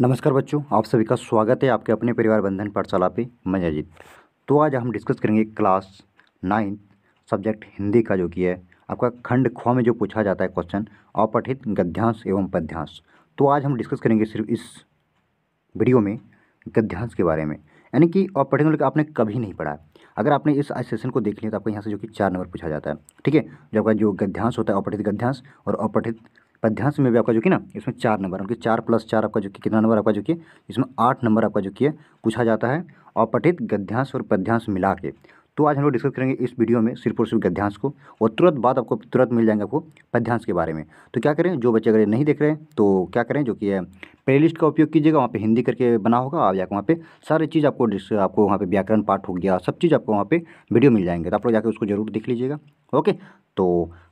नमस्कार बच्चों आप सभी का स्वागत है आपके अपने परिवार बंधन पाठशाला पे मैं अजीत तो आज हम डिस्कस करेंगे क्लास नाइन्थ सब्जेक्ट हिंदी का जो कि है आपका खंड ख में जो पूछा जाता है क्वेश्चन अपठित गद्यांश एवं पद्यांश तो आज हम डिस्कस करेंगे सिर्फ इस वीडियो में गद्यांश के बारे में यानी कि अपठित मतलब आपने कभी नहीं पढ़ा अगर आपने इस सेशन को देख लिया तो आपको यहाँ से जो कि चार नंबर पूछा जाता है ठीक है जो आपका जो गद्यांश होता है अपठित गद्यांश और अपठित अध्यांश में भी आपका जो कि ना इसमें चार नंबर उनके चार प्लस चार आपका जो कि कितना नंबर आपका जो कि इसमें आठ नंबर आपका जो कि पूछा जाता है अपठित गद्यांश और पद्यांश मिला के तो आज हम लोग डिस्कस करेंगे इस वीडियो में सिर्फ और सिर्फ गद्यांश को और तुरंत बाद आपको तुरंत मिल जाएंगे आपको पद्यांश के बारे में तो क्या करें जो बच्चे अगर नहीं देख रहे हैं तो क्या करें जो कि है लिस्ट का उपयोग कीजिएगा वहाँ पे हिंदी करके बना होगा आप जाकर वहाँ पे सारी चीज़ आपको आपको वहाँ पर व्याकरण पाठ हो गया सब चीज़ आपको वहाँ पर वीडियो मिल जाएंगे तो आप लोग जाकर उसको जरूर देख लीजिएगा ओके तो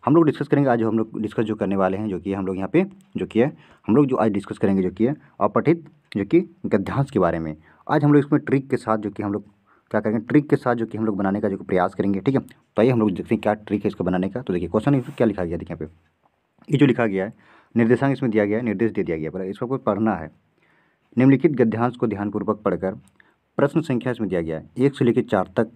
हम लोग डिस्कस करेंगे आज हम लोग डिस्कस जो करने वाले हैं जो कि हम लोग यहाँ पे जो कि है हम लोग जो आज डिस्कस करेंगे जो कि है अपठित जो कि गद्यांश के बारे में आज हम लोग इसमें ट्रिक के साथ जो कि हम लोग क्या करेंगे ट्रिक के साथ जो कि हम लोग बनाने का जो प्रयास करेंगे ठीक है तो आइए हम लोग देखते हैं क्या ट्रिक है इसको बनाने का तो देखिए क्वेश्चन क्या लिखा गया देखिए यहाँ पे ये जो लिखा गया है निर्देशांक इसमें दिया गया है निर्देश दे दिया गया पर इसको आपको पढ़ना है निम्नलिखित गद्यांश को ध्यानपूर्वक पढ़कर प्रश्न संख्या इसमें दिया गया है एक से लेकर चार तक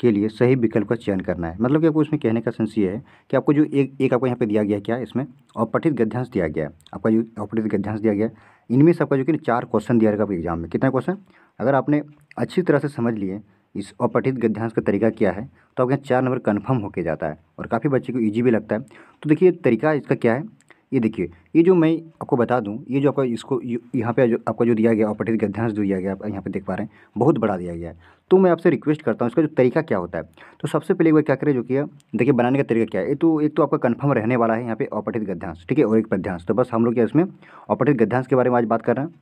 के लिए सही विकल्प का चयन करना है मतलब कि आपको इसमें कहने का सेंस ये है कि आपको जो एक एक आपको यहाँ पे दिया गया है क्या इसमें अपठित गद्यांश दिया गया है आपका जो अपठित गद्यांश दिया गया है इनमें सबका जो कि चार क्वेश्चन दिया रहेगा एग्जाम में कितना क्वेश्चन अगर आपने अच्छी तरह से समझ लिए इस अपठित गद्यांश का तरीका क्या है तो आपके यहाँ चार नंबर कन्फर्म होके जाता है और काफ़ी बच्चे को ईजी भी लगता है तो देखिए तरीका इसका क्या है ये देखिए ये जो मैं आपको बता दूं ये जो आपका इसको यहाँ पे जो आपका जो दिया गया ऑपरेटिव गद्यांश जो दिया गया आप यहाँ पे देख पा रहे हैं बहुत बड़ा दिया गया है तो मैं आपसे रिक्वेस्ट करता हूँ इसका जो तरीका क्या होता है तो सबसे पहले एक बार क्या करें जो किया देखिए बनाने का तरीका क्या है तो एक तो आपका कन्फर्म रहने वाला है यहाँ पे ऑपरेटिव गद्यांश ठीक है और एक पद्यांश तो बस हम लोग क्या इसमें ऑपरेटिव गद्यांश के बारे में आज बात कर रहे हैं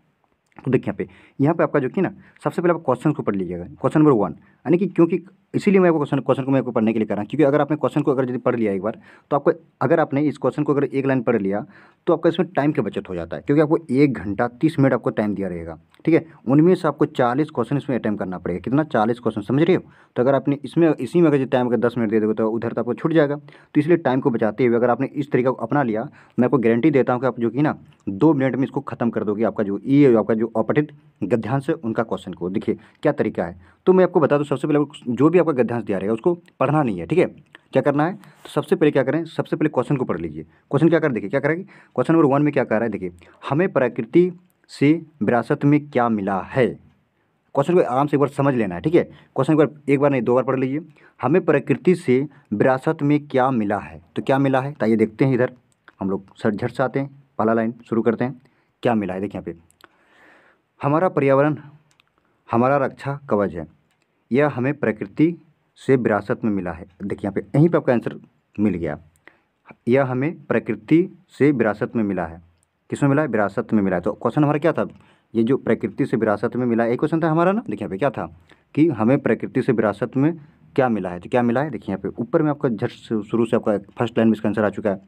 तो देखिए यहाँ पे यहाँ पे आपका जो कि ना सबसे पहले आप क्वेश्चन को पढ़ लीजिएगा क्वेश्चन नंबर वन यानी कि क्योंकि इसीलिए मैं क्वेश्चन क्वेश्चन को मैं आपको पढ़ने के लिए कर रहा हूँ क्योंकि अगर आपने क्वेश्चन को अगर यदि पढ़ लिया एक बार तो आपको अगर आपने इस क्वेश्चन को अगर एक लाइन पढ़ लिया तो आपका इसमें टाइम की बचत हो जाता है क्योंकि आपको एक घंटा तीस मिनट आपको टाइम दिया रहेगा ठीक है उनमें से आपको चालीस क्वेश्चन इसमें अटैम्प करना पड़ेगा कितना चालीस क्वेश्चन समझ रहे हो तो अगर आपने इसमें इसी में अगर टाइम अगर दस मिनट दे दोगे तो उधर तो आपको छूट जाएगा तो इसलिए टाइम को बचाते हुए अगर आपने इस तरीका को अपना लिया मैं आपको गारंटी देता हूँ कि आप जो कि ना दो मिनट में इसको खत्म कर दोगे आपका जो ई e आपका जो अपठित गध्यांश है उनका क्वेश्चन को देखिए क्या तरीका है तो मैं आपको बता दूँ सबसे पहले जो भी आपका गद्यांश दिया रहेगा उसको पढ़ना नहीं है ठीक है क्या करना है तो सबसे पहले क्या करें सबसे पहले क्वेश्चन को पढ़ लीजिए क्वेश्चन क्या कर देखिए क्या करेंगे क्वेश्चन नंबर वन में क्या कह रहा है देखिए हमें प्रकृति से विरासत में क्या मिला है क्वेश्चन को आराम से एक बार समझ लेना है ठीक है क्वेश्चन एक बार एक बार नहीं दो बार पढ़ लीजिए हमें प्रकृति से विरासत में क्या मिला है तो क्या मिला है ताइए तो देखते हैं इधर हम लोग सर झट से आते हैं पहला लाइन शुरू करते हैं क्या मिला है देखिए यहाँ पे हमारा पर्यावरण हमारा रक्षा कवच है यह हमें प्रकृति से विरासत में मिला है देखिए यहाँ पे यहीं पे आपका आंसर मिल गया यह हमें प्रकृति से विरासत में मिला है किसमें मिला है विरासत में मिला है तो क्वेश्चन हमारा क्या था ये जो प्रकृति से विरासत में मिला है एक क्वेश्चन था हमारा ना देखिए यहाँ पे क्या था कि हमें प्रकृति से विरासत में क्या मिला है तो क्या मिला है देखिए यहाँ पे ऊपर में आपका झट शुरू से आपका फर्स्ट लाइन में इसका आंसर आ चुका है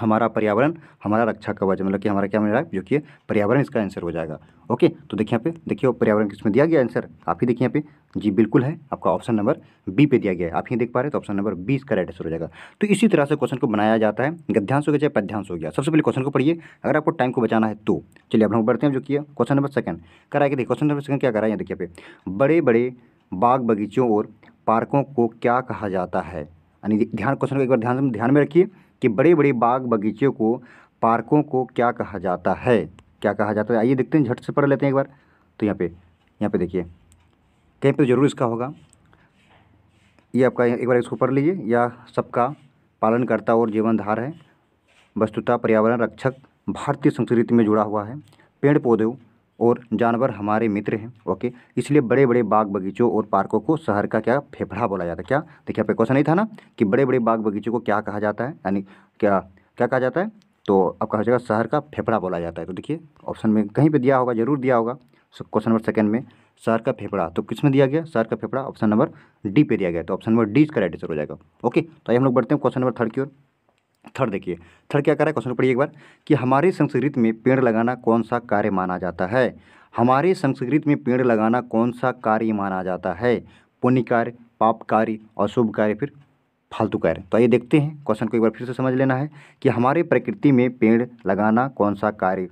हमारा पर्यावरण हमारा रक्षा कवच मतलब कि हमारा क्या मिल रहा है जो कि पर्यावरण इसका आंसर हो जाएगा ओके तो देखिए यहाँ पे देखिए पर्यावरण किसमें दिया गया आंसर आप ही देखिए यहाँ पे जी बिल्कुल है आपका ऑप्शन नंबर बी पे दिया गया है आप ही देख पा रहे हैं तो ऑप्शन नंबर बी इसका राइट आंसर हो जाएगा तो इसी तरह से क्वेश्चन को बनाया जाता है गध्यांश हो गया चाहे पद्यांश हो गया सबसे पहले क्वेश्चन को पढ़िए अगर आपको टाइम को बचाना है तो चलिए अब हम बढ़ते हैं जो किया क्वेश्चन नंबर सेकंड कराया देखिए क्वेश्चन नंबर सेकंड क्या करा है देखिए पे बड़े बड़े बाग बगीचों और पार्कों को क्या कहा जाता है यानी ध्यान क्वेश्चन को एक बार ध्यान ध्यान में रखिए कि बड़े बड़े बाग बगीचे को पार्कों को क्या कहा जाता है क्या कहा जाता है आइए देखते हैं झट से पढ़ लेते हैं एक बार तो यहाँ पे यहाँ पे देखिए कहीं पे तो ज़रूर इसका होगा ये आपका एक बार इसको पढ़ लीजिए या सबका पालन करता और जीवनधार है वस्तुता पर्यावरण रक्षक भारतीय संस्कृति में जुड़ा हुआ है पेड़ पौधों और जानवर हमारे मित्र हैं ओके इसलिए बड़े बड़े बाग बगीचों और पार्कों को शहर का क्या फेफड़ा बोला जाता है क्या देखिए तो आपका क्वेश्चन नहीं था ना कि बड़े बड़े बाग बगीचों को क्या कहा जाता है यानी क्या क्या कहा जाता है तो आपका कहा जाएगा शहर का फेफड़ा बोला जाता है तो देखिए ऑप्शन में कहीं पर दिया होगा जरूर दिया होगा क्वेश्चन नंबर सेकंड में शहर का फेफड़ा तो किस में दिया गया शहर का फेफड़ा ऑप्शन नंबर डी पे दिया गया तो ऑप्शन नंबर डी इसका राइट आंसर हो जाएगा ओके तो आइए हम लोग बढ़ते हैं क्वेश्चन नंबर थर्ड की ओर थर्ड देखिए थर्ड क्या कर रहा है क्वेश्चन पढ़िए एक बार कि हमारे संस्कृति में पेड़ लगाना कौन सा कार्य माना जाता है हमारे संस्कृति में पेड़ लगाना कौन सा कार्य माना जाता है पुण्य कार्य पाप कार्य अशुभ कार्य फिर फालतू कार्य तो आइए देखते हैं क्वेश्चन को एक बार फिर से समझ लेना है कि हमारे प्रकृति में पेड़ लगाना कौन सा कार्य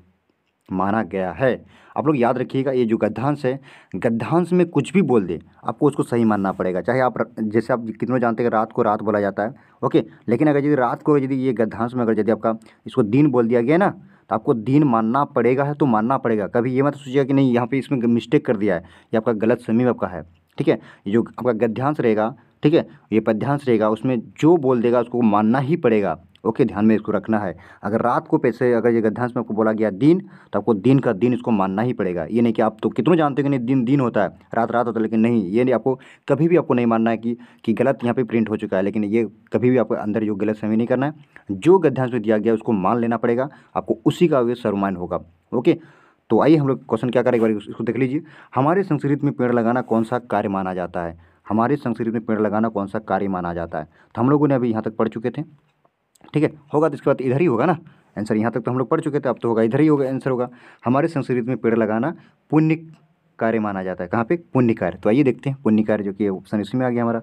माना गया है आप लोग याद रखिएगा ये जो गद्यांश है गद्यांश में कुछ भी बोल दे आपको उसको सही मानना पड़ेगा चाहे आप जैसे आप कितनों जानते हैं रात को रात बोला जाता है ओके लेकिन अगर यदि रात को यदि ये गद्यांश में अगर यदि आपका इसको दिन बोल दिया गया ना तो आपको दिन मानना पड़ेगा है तो मानना पड़ेगा कभी ये मत सोचिएगा कि नहीं यहाँ पर इसमें मिस्टेक कर दिया है ये आपका गलत समीम आपका है ठीक है जो आपका गद्यांश रहेगा ठीक है ये पद्यांश रहेगा उसमें जो बोल देगा उसको मानना ही पड़ेगा ओके ध्यान में इसको रखना है अगर रात को पैसे अगर ये गद्यांश में आपको बोला गया दिन तो आपको दिन का दिन इसको मानना ही पड़ेगा ये नहीं कि आप तो कितनों जानते हो कि नहीं दिन दिन होता है रात रात होता है लेकिन नहीं ये नहीं आपको कभी भी आपको नहीं मानना है कि कि गलत यहाँ पे प्रिंट हो चुका है लेकिन ये कभी भी आपको अंदर जो गलत समय नहीं करना है जो गद्यांश में दिया गया उसको मान लेना पड़ेगा आपको उसी का सर्वमान होगा ओके तो आइए हम लोग क्वेश्चन क्या करें एक बार इसको देख लीजिए हमारे संस्कृत में पेड़ लगाना कौन सा कार्य माना जाता है हमारे संस्कृति में पेड़ लगाना कौन सा कार्य माना जाता है तो हम लोगों ने अभी यहाँ तक पढ़ चुके थे ठीक है होगा तो इसके बाद इधर ही होगा ना आंसर यहाँ तक तो हम लोग पढ़ चुके थे अब तो होगा इधर ही होगा आंसर होगा हमारे संस्कृति में पेड़ लगाना पुण्य कार्य माना जाता है कहाँ पे पुण्य कार्य तो आइए देखते हैं पुण्य कार्य जो कि ऑप्शन इसमें आ गया हमारा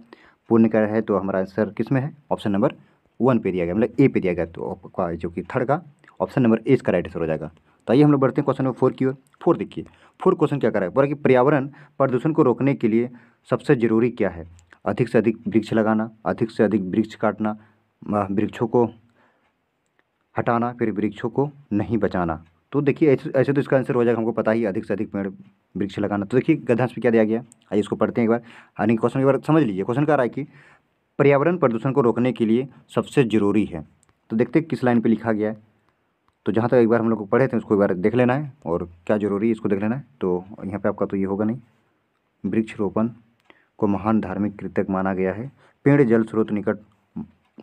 पुण्य कार्य है तो हमारा आंसर किस में है ऑप्शन नंबर वन पे दिया गया मतलब ए पे दिया गया तो जो कि थर्ड का ऑप्शन नंबर ए इसका राइट आंसर हो जाएगा तो आइए हम लोग बढ़ते हैं क्वेश्चन नंबर फोर की ओर फोर देखिए फोर क्वेश्चन क्या करा है बोला कि पर्यावरण प्रदूषण को रोकने के लिए सबसे ज़रूरी क्या है अधिक से अधिक वृक्ष लगाना अधिक से अधिक वृक्ष काटना वृक्षों को हटाना फिर वृक्षों को नहीं बचाना तो देखिए ऐसे ऐसे तो इसका आंसर हो जाएगा हमको पता ही अधिक से अधिक पेड़ वृक्ष लगाना तो देखिए गद्यांश में क्या दिया गया आइए इसको पढ़ते हैं एक बार यानी क्वेश्चन एक बार समझ लीजिए क्वेश्चन का रहा है कि पर्यावरण प्रदूषण को रोकने के लिए सबसे ज़रूरी है तो देखते किस लाइन पर लिखा गया है तो जहाँ तक एक बार हम लोग पढ़े थे उसको एक बार देख लेना है और क्या ज़रूरी है इसको देख लेना है तो यहाँ पर आपका तो ये होगा नहीं वृक्षरोपण को महान धार्मिक कृतक माना गया है पेड़ जल स्रोत निकट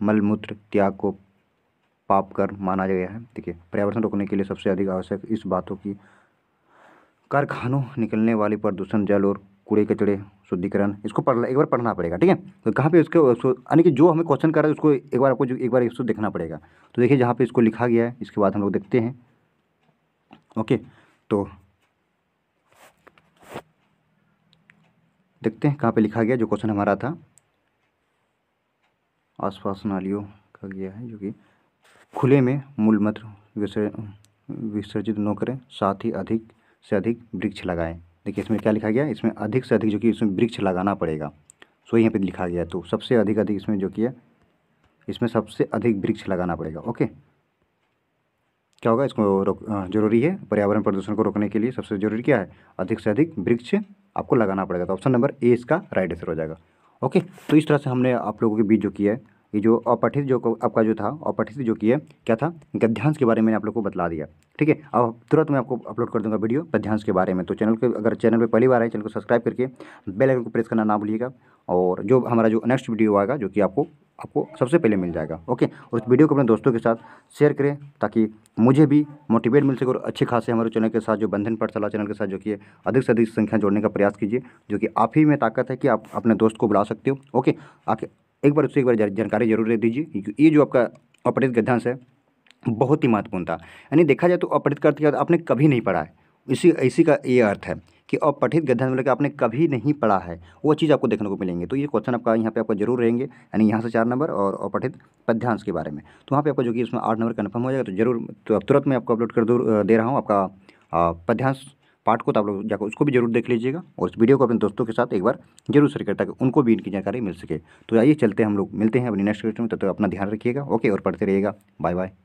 मलमूत्र त्याग को पाप कर माना गया है ठीक है पर्यावरण रोकने के लिए सबसे अधिक आवश्यक इस बातों की कारखानों निकलने वाली प्रदूषण जल और कूड़े कचड़े शुद्धिकरण इसको पढ़ एक बार पढ़ना पड़ेगा ठीक है तो कहाँ पे उसके यानी कि जो हमें क्वेश्चन कर रहा है उसको एक बार आपको एक बार इसको देखना पड़ेगा तो देखिए जहाँ पे इसको लिखा गया है इसके बाद हम लोग देखते हैं ओके तो देखते हैं कहाँ पे लिखा गया जो क्वेश्चन हमारा था आसपास नालियों का गया है जो कि खुले में मूलमत्र विसर्जित न करें साथ ही अधिक से अधिक वृक्ष लगाएं देखिए इसमें क्या लिखा गया इसमें अधिक से अधिक जो कि इसमें वृक्ष लगाना पड़ेगा सो यहाँ पे लिखा गया तो सबसे अधिक अधिक इसमें जो किया इसमें सबसे अधिक वृक्ष लगाना पड़ेगा ओके क्या होगा इसको जरूरी है पर्यावरण प्रदूषण को रोकने के लिए सबसे जरूरी क्या है अधिक से अधिक वृक्ष आपको लगाना पड़ेगा तो ऑप्शन नंबर ए इसका राइट आंसर हो जाएगा ओके तो इस तरह से हमने आप लोगों के बीच जो किया है ये जो अपठित जो आपका जो था अपठित जो किया क्या था गद्यांश के बारे में आप लोग को बतला दिया ठीक है अब तुरंत मैं आपको अपलोड कर दूंगा वीडियो गद्यांश के बारे में तो चैनल के अगर चैनल पर पहली बार आए चैनल को सब्सक्राइब करके बेल आइकन को प्रेस करना ना भूलिएगा और जो हमारा जो नेक्स्ट वीडियो आएगा जो कि आपको आपको सबसे पहले मिल जाएगा ओके और इस वीडियो को अपने दोस्तों के साथ शेयर करें ताकि मुझे भी मोटिवेट मिल सके और अच्छे खासे हमारे चैनल के साथ जो बंधन पाठशाला चैनल के साथ जो कि अधिक से अधिक संख्या जोड़ने का प्रयास कीजिए जो कि आप ही में ताकत है कि आप अपने दोस्त को बुला सकते हो ओके आप एक बार उससे एक बार जानकारी जरूर दे दीजिए ये जो आपका अपरित गद्यांश है बहुत ही महत्वपूर्ण था यानी देखा जाए तो अपरित करते आपने कभी नहीं पढ़ा है इसी इसी का ये अर्थ है कि अपठित गद्यांश मतलब कि आपने कभी नहीं पढ़ा है वो चीज़ आपको देखने को मिलेंगे तो ये क्वेश्चन आपका यहाँ पे आपको जरूर रहेंगे यानी यहाँ से चार नंबर और अपठित पद्यांश के बारे में तो वहाँ पे आपको जो कि इसमें आठ नंबर कन्फर्म हो जाएगा तो जरूर तो तुरंत मैं आपको अपलोड कर दे रहा हूँ आपका पद्यांश पार्ट को तो आप लोग जाकर उसको भी जरूर देख लीजिएगा और इस वीडियो को अपने दोस्तों के साथ एक बार जरूर शेयर करें ताकि उनको भी इनकी जानकारी मिल सके तो आइए चलते हम लोग मिलते हैं अपनी नेक्स्ट क्वेश्चन में तब तक अपना ध्यान रखिएगा ओके और पढ़ते रहिएगा बाय बाय